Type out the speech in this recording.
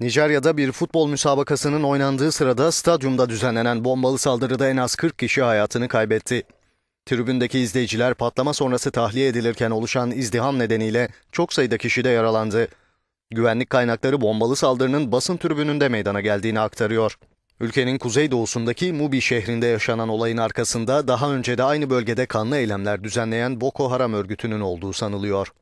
Nijerya'da bir futbol müsabakasının oynandığı sırada stadyumda düzenlenen bombalı saldırıda en az 40 kişi hayatını kaybetti. Tribündeki izleyiciler patlama sonrası tahliye edilirken oluşan izdiham nedeniyle çok sayıda kişi de yaralandı. Güvenlik kaynakları bombalı saldırının basın tribününde meydana geldiğini aktarıyor. Ülkenin kuzeydoğusundaki Mubi şehrinde yaşanan olayın arkasında daha önce de aynı bölgede kanlı eylemler düzenleyen Boko Haram örgütünün olduğu sanılıyor.